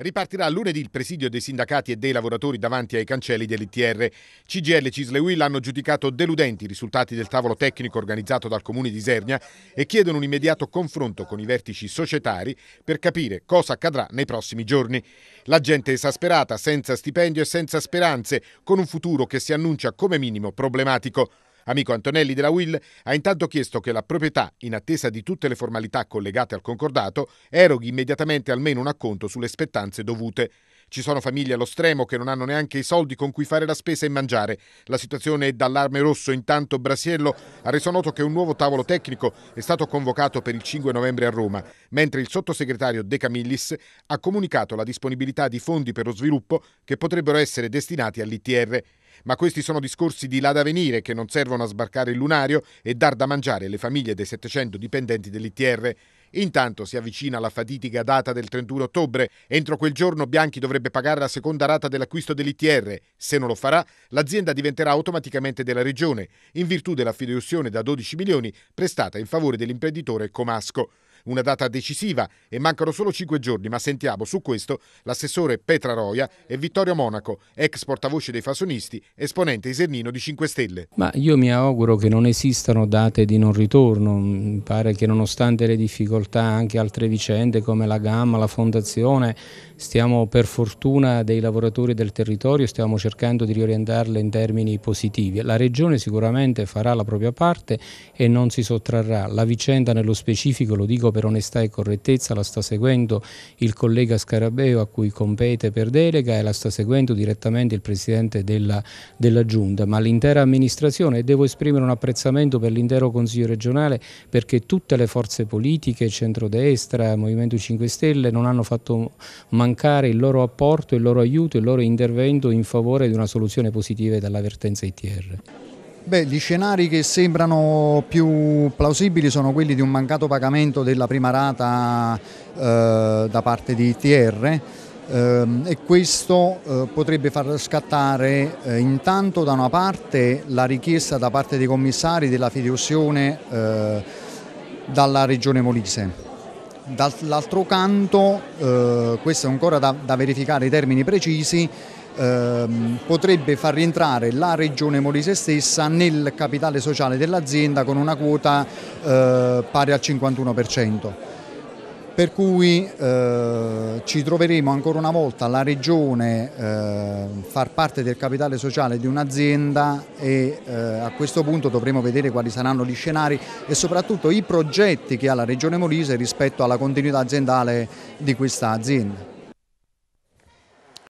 Ripartirà lunedì il presidio dei sindacati e dei lavoratori davanti ai cancelli dell'ITR. CGL e Cislewil hanno giudicato deludenti i risultati del tavolo tecnico organizzato dal comune di Isernia e chiedono un immediato confronto con i vertici societari per capire cosa accadrà nei prossimi giorni. La gente è esasperata, senza stipendio e senza speranze, con un futuro che si annuncia come minimo problematico. Amico Antonelli della Will ha intanto chiesto che la proprietà, in attesa di tutte le formalità collegate al concordato, eroghi immediatamente almeno un acconto sulle spettanze dovute. Ci sono famiglie allo stremo che non hanno neanche i soldi con cui fare la spesa e mangiare. La situazione è d'allarme rosso. Intanto Brasiello ha reso noto che un nuovo tavolo tecnico è stato convocato per il 5 novembre a Roma, mentre il sottosegretario De Camillis ha comunicato la disponibilità di fondi per lo sviluppo che potrebbero essere destinati all'ITR. Ma questi sono discorsi di là da venire che non servono a sbarcare il lunario e dar da mangiare alle famiglie dei 700 dipendenti dell'ITR. Intanto si avvicina la fatidica data del 31 ottobre. Entro quel giorno Bianchi dovrebbe pagare la seconda rata dell'acquisto dell'ITR. Se non lo farà, l'azienda diventerà automaticamente della regione, in virtù della fideiussione da 12 milioni prestata in favore dell'imprenditore Comasco una data decisiva e mancano solo cinque giorni, ma sentiamo su questo l'assessore Petra Roia e Vittorio Monaco, ex portavoce dei fasonisti, esponente isernino di 5 Stelle. Ma io mi auguro che non esistano date di non ritorno, mi mm, pare che nonostante le difficoltà anche altre vicende come la Gamma, la Fondazione, stiamo per fortuna dei lavoratori del territorio, stiamo cercando di riorientarle in termini positivi. La Regione sicuramente farà la propria parte e non si sottrarrà. La vicenda nello specifico, lo dico per onestà e correttezza, la sta seguendo il collega Scarabeo a cui compete per delega e la sta seguendo direttamente il Presidente della, della Giunta, ma l'intera amministrazione e devo esprimere un apprezzamento per l'intero Consiglio regionale perché tutte le forze politiche, centrodestra, Movimento 5 Stelle non hanno fatto mancare il loro apporto, il loro aiuto, il loro intervento in favore di una soluzione positiva dell'avvertenza ITR. Beh, gli scenari che sembrano più plausibili sono quelli di un mancato pagamento della prima rata eh, da parte di ITR eh, e questo eh, potrebbe far scattare eh, intanto da una parte la richiesta da parte dei commissari della fideussione eh, dalla regione Molise. Dall'altro canto, eh, questo è ancora da, da verificare i termini precisi, ehm, potrebbe far rientrare la regione Molise stessa nel capitale sociale dell'azienda con una quota eh, pari al 51% per cui eh, ci troveremo ancora una volta la regione eh, far parte del capitale sociale di un'azienda e eh, a questo punto dovremo vedere quali saranno gli scenari e soprattutto i progetti che ha la regione Molise rispetto alla continuità aziendale di questa azienda.